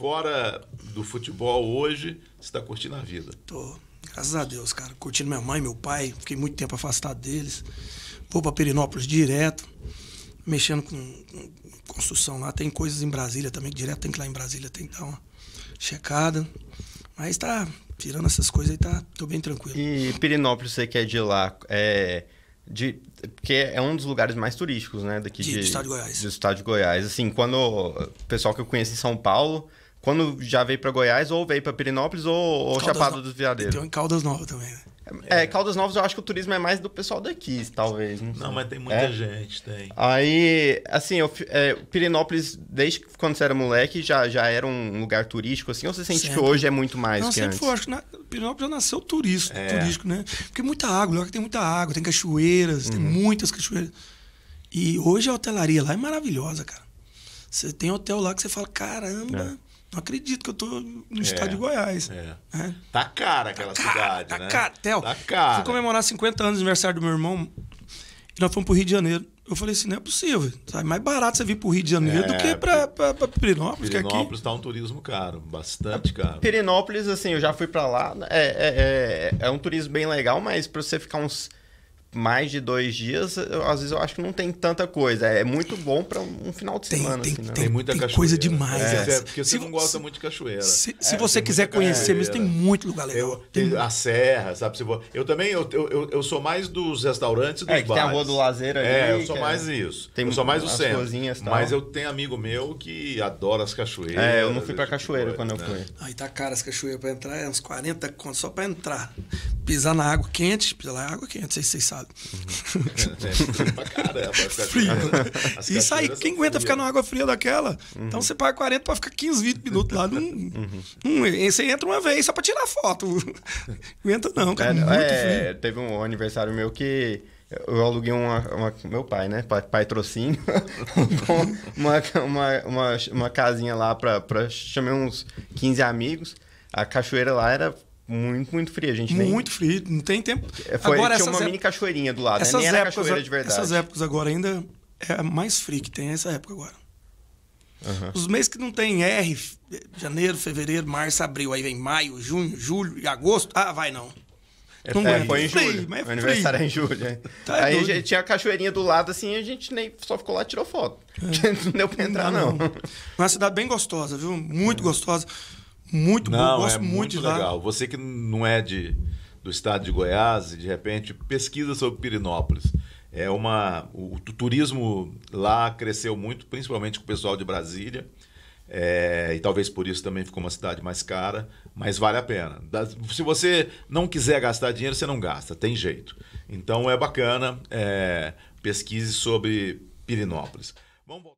fora do futebol hoje, você está curtindo a vida? Tô. Graças a Deus, cara. Curtindo minha mãe, meu pai. Fiquei muito tempo afastado deles. Vou para Perinópolis direto, mexendo com, com, construção lá. Tem coisas em Brasília também, que direto tem que ir lá em Brasília, tem que dar uma checada. Mas tá, tirando essas coisas aí, tá, tô bem tranquilo. E Perinópolis, você que é de lá, é... De, porque é um dos lugares mais turísticos, né? Daqui de, de, do estado de Goiás. Do estado de Goiás. Assim, quando o pessoal que eu conheço em São Paulo quando já veio para Goiás, ou veio para Pirinópolis, ou, ou Chapada no... dos Veadeiros. Tem um em Caldas Novas também, né? É, é, Caldas Novas eu acho que o turismo é mais do pessoal daqui, talvez. Não, não mas tem muita é. gente, tem. Aí, assim, eu, é, Pirinópolis, desde quando você era moleque, já, já era um lugar turístico, assim? Ou você sente sempre. que hoje é muito mais não, que sempre Foi, acho que na, Pirinópolis já nasceu turista, é. turístico, né? Porque muita água, lá que tem muita água, tem cachoeiras, uhum. tem muitas cachoeiras. E hoje a hotelaria lá é maravilhosa, cara. Você tem hotel lá que você fala, caramba... É não acredito que eu tô no é, estado de Goiás. É. Né? Tá cara aquela tá cidade, cara, tá né? Tá cara. Theo, tá cara. fui comemorar 50 anos do aniversário do meu irmão e nós fomos pro Rio de Janeiro. Eu falei assim, não é possível. Sabe? Mais barato você vir pro Rio de Janeiro é, do que pra, pra, pra Pirinópolis. Pirinópolis aqui... tá um turismo caro, bastante caro. Pirinópolis, assim, eu já fui pra lá. É, é, é, é um turismo bem legal, mas pra você ficar uns mais de dois dias, eu, às vezes eu acho que não tem tanta coisa. É, é muito bom para um final de tem, semana. Tem, assim, né? tem, muita tem coisa demais. É, é porque se, você não gosta se, muito de cachoeira. Se, se é, você quiser conhecer, mas tem muito lugar legal. Eu, tem, a serra, sabe? Se for, eu também eu, eu, eu, sou mais dos restaurantes dos é, bares. Tem a rua do lazer ali. É, eu sou é mais isso. Tem eu sou mais do centro. Cozinhas, tal. Mas eu tenho amigo meu que adora as cachoeiras. É, eu não fui para tipo cachoeira tipo, quando eu né? fui. Aí tá cara as cachoeiras para entrar, é uns 40 contos só para entrar pisar na água quente, pisar na é água quente, vocês sei vocês sabem. Uhum. é, frio. Isso aí, quem aguenta ficar na água fria daquela? Uhum. Então você paga 40 para ficar 15, 20 minutos lá. Num, uhum. você entra uma vez só para tirar foto. aguenta não, cara. É, é teve um aniversário meu que. Eu aluguei uma, uma, Meu pai, né? Pai, patrocínio. uma, uma, uma, uma, casinha lá pra, pra. Chamei uns 15 amigos. A cachoeira lá era muito, muito frio. A gente muito nem... frio, não tem tempo. É, foi, agora, tinha uma ép... mini cachoeirinha do lado, né? essas né? nem épocas, cachoeira de verdade. Essas épocas agora ainda é mais frio que tem é essa época agora. Uhum. Os meses que não tem R, janeiro, fevereiro, março, abril, aí vem maio, junho, julho e agosto. Ah, vai não. É, não é, foi em é julho. Frio, mas é aniversário frio. é em julho. Tá aí tinha a cachoeirinha do lado, assim, a gente nem só ficou lá e tirou foto. É. não deu pra entrar, não. não. não. Uma cidade bem gostosa, viu? Muito gostosa. Muito não, bom, gosto é muito, muito legal. Você que não é de, do estado de Goiás e de repente pesquisa sobre Pirinópolis. É uma o, o turismo lá cresceu muito, principalmente com o pessoal de Brasília. É, e talvez por isso também ficou uma cidade mais cara, mas vale a pena. se você não quiser gastar dinheiro, você não gasta, tem jeito. Então é bacana, é, pesquise sobre Pirinópolis. Vamos